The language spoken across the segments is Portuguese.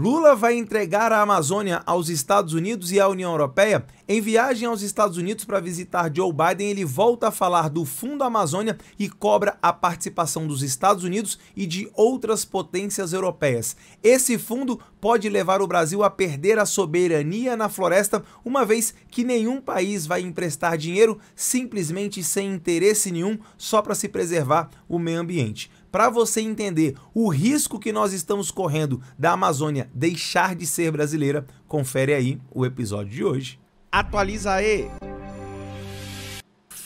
Lula vai entregar a Amazônia aos Estados Unidos e à União Europeia? Em viagem aos Estados Unidos para visitar Joe Biden, ele volta a falar do Fundo Amazônia e cobra a participação dos Estados Unidos e de outras potências europeias. Esse fundo pode levar o Brasil a perder a soberania na floresta, uma vez que nenhum país vai emprestar dinheiro simplesmente sem interesse nenhum, só para se preservar o meio ambiente para você entender o risco que nós estamos correndo da Amazônia deixar de ser brasileira, confere aí o episódio de hoje. Atualiza aí!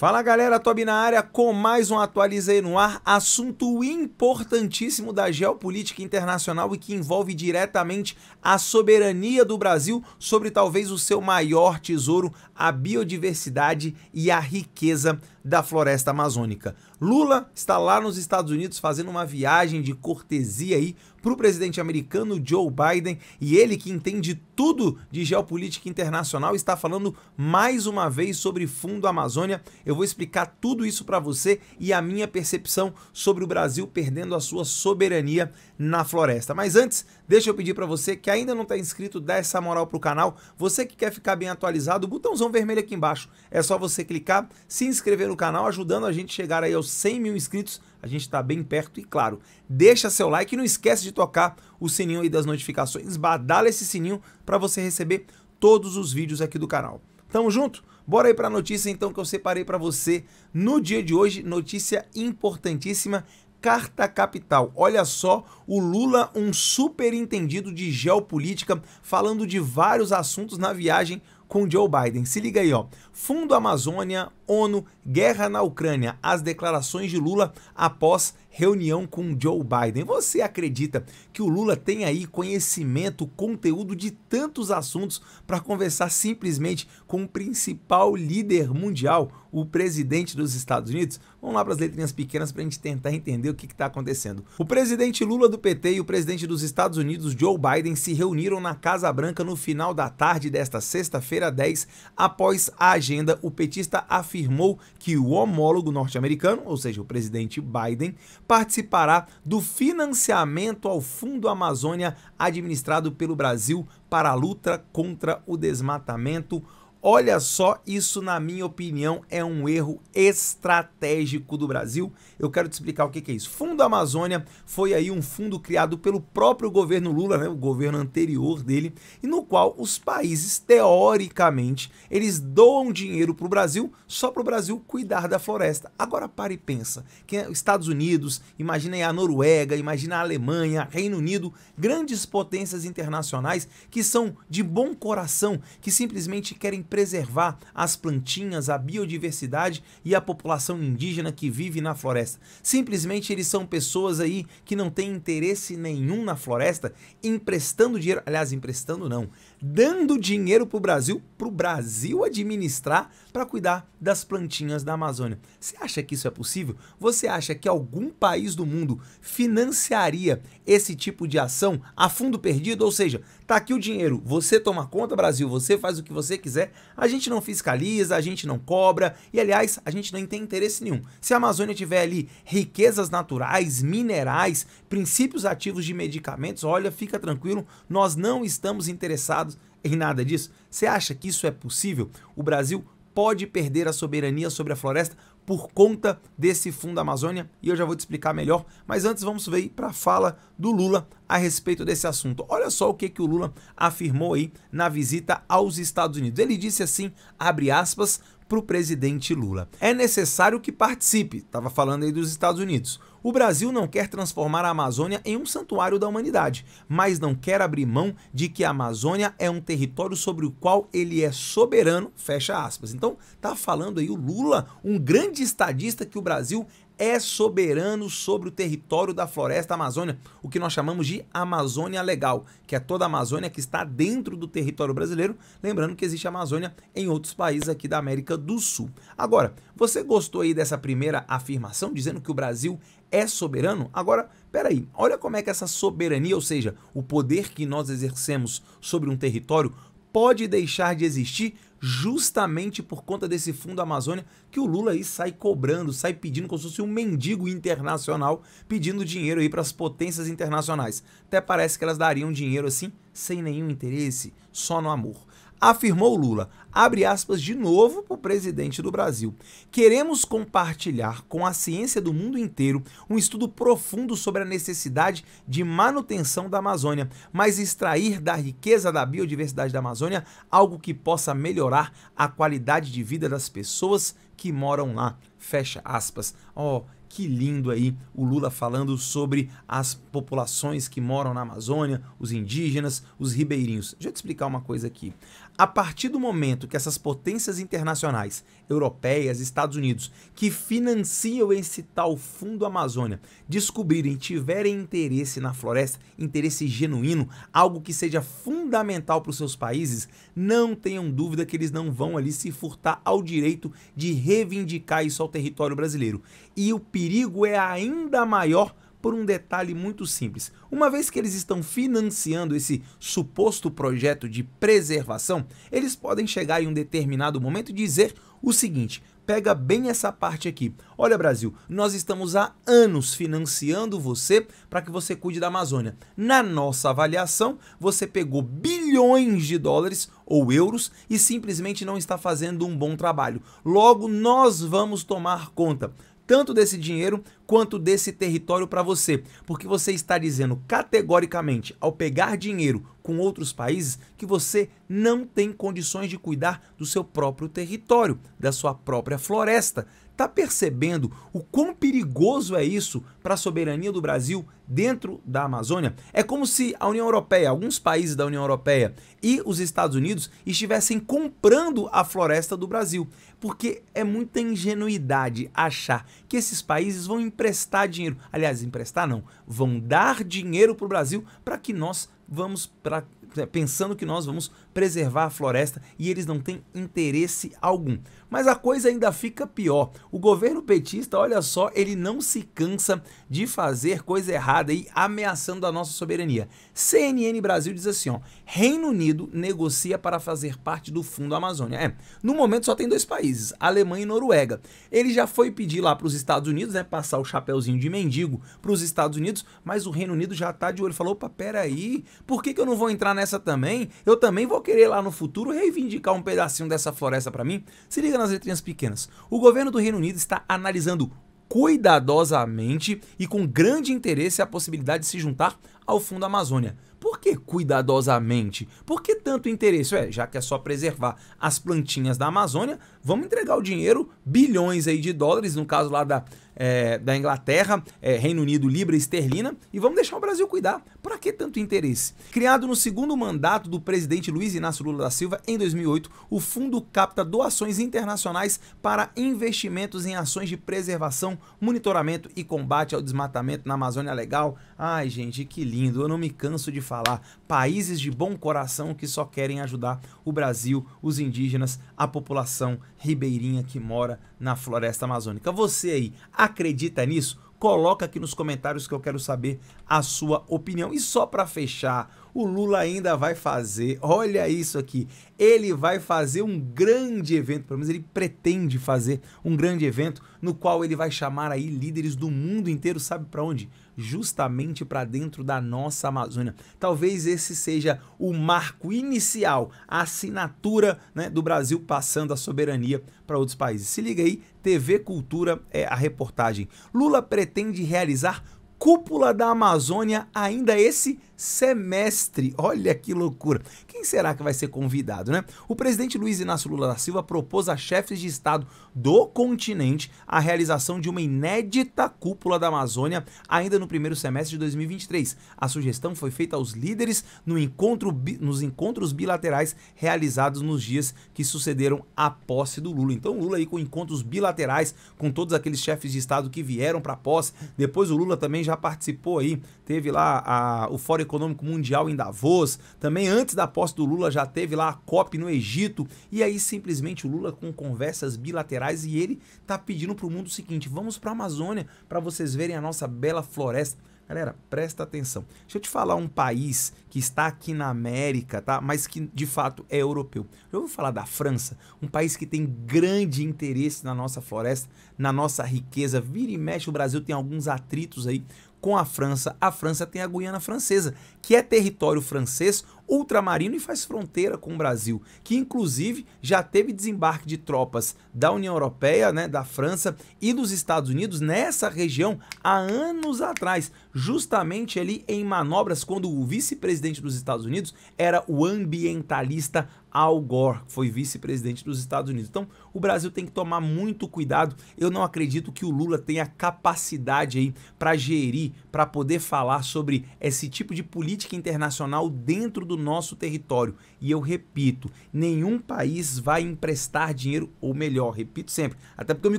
Fala galera, Tobi na área com mais um Atualizei no Ar, assunto importantíssimo da geopolítica internacional e que envolve diretamente a soberania do Brasil sobre talvez o seu maior tesouro, a biodiversidade e a riqueza da floresta amazônica. Lula está lá nos Estados Unidos fazendo uma viagem de cortesia aí para o presidente americano Joe Biden e ele que entende tudo de geopolítica internacional está falando mais uma vez sobre Fundo Amazônia. Eu vou explicar tudo isso para você e a minha percepção sobre o Brasil perdendo a sua soberania na floresta. Mas antes, deixa eu pedir para você que ainda não está inscrito, dá essa moral para o canal. Você que quer ficar bem atualizado, o botãozão vermelho aqui embaixo. É só você clicar, se inscrever no canal, ajudando a gente a chegar aí aos 100 mil inscritos a gente está bem perto e, claro, deixa seu like e não esquece de tocar o sininho aí das notificações. Badala esse sininho para você receber todos os vídeos aqui do canal. Tamo junto? Bora aí para a notícia então que eu separei para você no dia de hoje. Notícia importantíssima Carta Capital. Olha só, o Lula, um super entendido de geopolítica, falando de vários assuntos na viagem com Joe Biden. Se liga aí, ó. Fundo Amazônia, ONU, guerra na Ucrânia, as declarações de Lula após reunião com Joe Biden. Você acredita que o Lula tem aí conhecimento, conteúdo de tantos assuntos para conversar simplesmente com o principal líder mundial? o presidente dos Estados Unidos? Vamos lá para as letrinhas pequenas para a gente tentar entender o que está acontecendo. O presidente Lula do PT e o presidente dos Estados Unidos, Joe Biden, se reuniram na Casa Branca no final da tarde desta sexta-feira 10. Após a agenda, o petista afirmou que o homólogo norte-americano, ou seja, o presidente Biden, participará do financiamento ao Fundo Amazônia administrado pelo Brasil para a luta contra o desmatamento. Olha só, isso na minha opinião é um erro estratégico do Brasil. Eu quero te explicar o que é isso. Fundo Amazônia foi aí um fundo criado pelo próprio governo Lula, né, o governo anterior dele, e no qual os países teoricamente eles doam dinheiro para o Brasil só para o Brasil cuidar da floresta. Agora para e pensa, que é, Estados Unidos, imagina aí a Noruega, imagina a Alemanha, Reino Unido, grandes potências internacionais que são de bom coração, que simplesmente querem preservar as plantinhas, a biodiversidade e a população indígena que vive na floresta. Simplesmente eles são pessoas aí que não têm interesse nenhum na floresta, emprestando dinheiro, aliás, emprestando não, dando dinheiro para o Brasil, para o Brasil administrar para cuidar das plantinhas da Amazônia. Você acha que isso é possível? Você acha que algum país do mundo financiaria esse tipo de ação a fundo perdido? Ou seja, Tá aqui o dinheiro. Você toma conta, Brasil, você faz o que você quiser. A gente não fiscaliza, a gente não cobra e, aliás, a gente não tem interesse nenhum. Se a Amazônia tiver ali riquezas naturais, minerais, princípios ativos de medicamentos, olha, fica tranquilo, nós não estamos interessados em nada disso. Você acha que isso é possível? O Brasil pode perder a soberania sobre a floresta por conta desse Fundo Amazônia e eu já vou te explicar melhor. Mas antes vamos ver para a fala do Lula a respeito desse assunto. Olha só o que, que o Lula afirmou aí na visita aos Estados Unidos. Ele disse assim, abre aspas, para o presidente Lula. É necessário que participe, estava falando aí dos Estados Unidos o Brasil não quer transformar a Amazônia em um santuário da humanidade, mas não quer abrir mão de que a Amazônia é um território sobre o qual ele é soberano, fecha aspas. Então, tá falando aí o Lula, um grande estadista que o Brasil é soberano sobre o território da floresta amazônica, o que nós chamamos de Amazônia Legal, que é toda a Amazônia que está dentro do território brasileiro, lembrando que existe Amazônia em outros países aqui da América do Sul. Agora, você gostou aí dessa primeira afirmação dizendo que o Brasil é soberano? Agora, peraí, olha como é que essa soberania, ou seja, o poder que nós exercemos sobre um território, pode deixar de existir justamente por conta desse fundo Amazônia que o Lula aí sai cobrando, sai pedindo como se fosse um mendigo internacional, pedindo dinheiro aí para as potências internacionais. Até parece que elas dariam dinheiro assim, sem nenhum interesse, só no amor afirmou Lula, abre aspas de novo para o presidente do Brasil. Queremos compartilhar com a ciência do mundo inteiro um estudo profundo sobre a necessidade de manutenção da Amazônia, mas extrair da riqueza da biodiversidade da Amazônia algo que possa melhorar a qualidade de vida das pessoas que moram lá. Fecha aspas. Ó, oh, que lindo aí o Lula falando sobre as populações que moram na Amazônia, os indígenas, os ribeirinhos. Deixa eu te explicar uma coisa aqui. A partir do momento que essas potências internacionais, europeias, Estados Unidos, que financiam esse tal Fundo Amazônia, descobrirem, tiverem interesse na floresta, interesse genuíno, algo que seja fundamental para os seus países, não tenham dúvida que eles não vão ali se furtar ao direito de reivindicar isso ao território brasileiro. E o perigo é ainda maior por um detalhe muito simples. Uma vez que eles estão financiando esse suposto projeto de preservação, eles podem chegar em um determinado momento e dizer o seguinte: pega bem essa parte aqui. Olha, Brasil, nós estamos há anos financiando você para que você cuide da Amazônia. Na nossa avaliação, você pegou bilhões de dólares ou euros e simplesmente não está fazendo um bom trabalho. Logo, nós vamos tomar conta tanto desse dinheiro quanto desse território para você, porque você está dizendo categoricamente, ao pegar dinheiro com outros países, que você não tem condições de cuidar do seu próprio território, da sua própria floresta está percebendo o quão perigoso é isso para a soberania do Brasil dentro da Amazônia? É como se a União Europeia, alguns países da União Europeia e os Estados Unidos estivessem comprando a floresta do Brasil, porque é muita ingenuidade achar que esses países vão emprestar dinheiro. Aliás, emprestar não, vão dar dinheiro para o Brasil para que nós vamos para né, pensando que nós vamos preservar a floresta e eles não têm interesse algum. Mas a coisa ainda fica pior. O governo petista, olha só, ele não se cansa de fazer coisa errada e ameaçando a nossa soberania. CNN Brasil diz assim, ó, Reino Unido negocia para fazer parte do Fundo Amazônia. É, no momento só tem dois países, Alemanha e Noruega. Ele já foi pedir lá para os Estados Unidos, né, passar o chapéuzinho de mendigo para os Estados Unidos, mas o Reino Unido já tá de olho, falou, opa, peraí, por que, que eu não vou entrar nessa nessa também, eu também vou querer lá no futuro reivindicar um pedacinho dessa floresta para mim. Se liga nas letrinhas pequenas. O governo do Reino Unido está analisando cuidadosamente e com grande interesse a possibilidade de se juntar ao Fundo Amazônia. Por que cuidadosamente? Por que tanto interesse? É, já que é só preservar as plantinhas da Amazônia, vamos entregar o dinheiro, bilhões aí de dólares, no caso lá da, é, da Inglaterra, é, Reino Unido, Libra Esterlina, e vamos deixar o Brasil cuidar. Para que tanto interesse? Criado no segundo mandato do presidente Luiz Inácio Lula da Silva em 2008, o fundo capta doações internacionais para investimentos em ações de preservação, monitoramento e combate ao desmatamento na Amazônia Legal. Ai, gente, que lindo seguindo. Eu não me canso de falar. Países de bom coração que só querem ajudar o Brasil, os indígenas, a população ribeirinha que mora na floresta amazônica. Você aí acredita nisso? Coloca aqui nos comentários que eu quero saber a sua opinião. E só para fechar o Lula ainda vai fazer, olha isso aqui, ele vai fazer um grande evento, pelo menos ele pretende fazer um grande evento no qual ele vai chamar aí líderes do mundo inteiro, sabe para onde? Justamente para dentro da nossa Amazônia. Talvez esse seja o marco inicial, a assinatura né, do Brasil passando a soberania para outros países. Se liga aí, TV Cultura é a reportagem. Lula pretende realizar cúpula da Amazônia ainda esse semestre. Olha que loucura. Quem será que vai ser convidado, né? O presidente Luiz Inácio Lula da Silva propôs a chefes de Estado do continente a realização de uma inédita cúpula da Amazônia ainda no primeiro semestre de 2023. A sugestão foi feita aos líderes no encontro, nos encontros bilaterais realizados nos dias que sucederam a posse do Lula. Então, Lula aí com encontros bilaterais com todos aqueles chefes de Estado que vieram para a posse. Depois, o Lula também já já participou aí, teve lá a, o Fórum Econômico Mundial em Davos, também antes da posse do Lula já teve lá a COP no Egito, e aí simplesmente o Lula com conversas bilaterais e ele tá pedindo pro mundo o seguinte: vamos para a Amazônia para vocês verem a nossa bela floresta Galera, presta atenção. Deixa eu te falar um país que está aqui na América, tá? Mas que de fato é europeu. Eu vou falar da França, um país que tem grande interesse na nossa floresta, na nossa riqueza. Vira e mexe, o Brasil tem alguns atritos aí com a França. A França tem a Guiana Francesa, que é território francês ultramarino e faz fronteira com o Brasil, que inclusive já teve desembarque de tropas da União Europeia, né, da França e dos Estados Unidos nessa região há anos atrás, justamente ali em manobras quando o vice-presidente dos Estados Unidos era o ambientalista Al Gore, que foi vice-presidente dos Estados Unidos. Então, o Brasil tem que tomar muito cuidado. Eu não acredito que o Lula tenha capacidade aí para gerir, para poder falar sobre esse tipo de política internacional dentro do do nosso território. E eu repito, nenhum país vai emprestar dinheiro, ou melhor, repito sempre, até porque eu me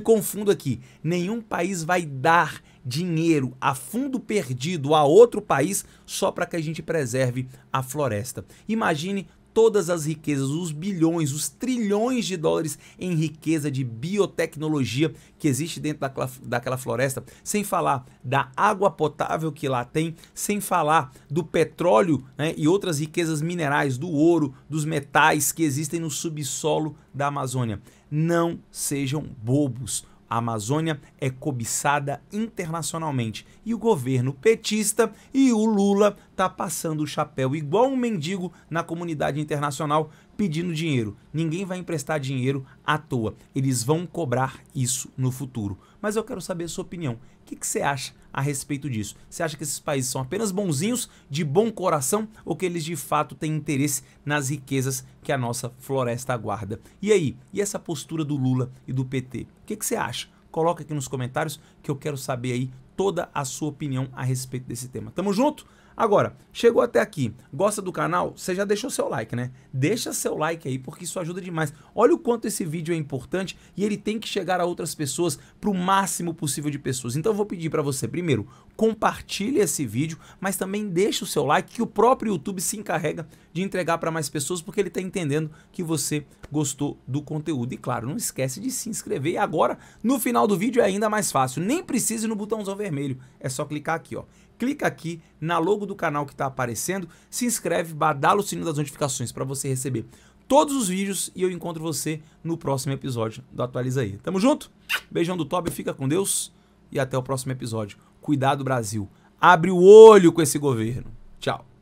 confundo aqui, nenhum país vai dar dinheiro a fundo perdido a outro país só para que a gente preserve a floresta. Imagine todas as riquezas, os bilhões, os trilhões de dólares em riqueza de biotecnologia que existe dentro daquela, daquela floresta, sem falar da água potável que lá tem, sem falar do petróleo né, e outras riquezas minerais, do ouro, dos metais que existem no subsolo da Amazônia. Não sejam bobos a Amazônia é cobiçada internacionalmente e o governo petista e o Lula tá passando o chapéu igual um mendigo na comunidade internacional, pedindo dinheiro. Ninguém vai emprestar dinheiro à toa. Eles vão cobrar isso no futuro. Mas eu quero saber a sua opinião. O que, que, você acha a respeito disso? Você acha que esses países são apenas bonzinhos, de bom coração, ou que eles de fato têm interesse nas riquezas que a nossa floresta aguarda? E aí, e essa postura do Lula e do PT? O que, que você acha? Coloca aqui nos comentários que eu quero saber aí toda a sua opinião a respeito desse tema. Tamo junto? Agora, chegou até aqui, gosta do canal? Você já deixou seu like, né? Deixa seu like aí porque isso ajuda demais. Olha o quanto esse vídeo é importante e ele tem que chegar a outras pessoas para o máximo possível de pessoas. Então eu vou pedir para você, primeiro, compartilhe esse vídeo, mas também deixe o seu like que o próprio YouTube se encarrega de entregar para mais pessoas porque ele está entendendo que você gostou do conteúdo. E claro, não esquece de se inscrever. E agora, no final do vídeo é ainda mais fácil. Nem precisa ir no botãozão vermelho, é só clicar aqui, ó. Clica aqui na logo do canal que está aparecendo, se inscreve, badala o sininho das notificações para você receber todos os vídeos e eu encontro você no próximo episódio do Atualiza aí. Tamo junto? Beijão do Toby, fica com Deus e até o próximo episódio cuidar do Brasil. Abre o olho com esse governo.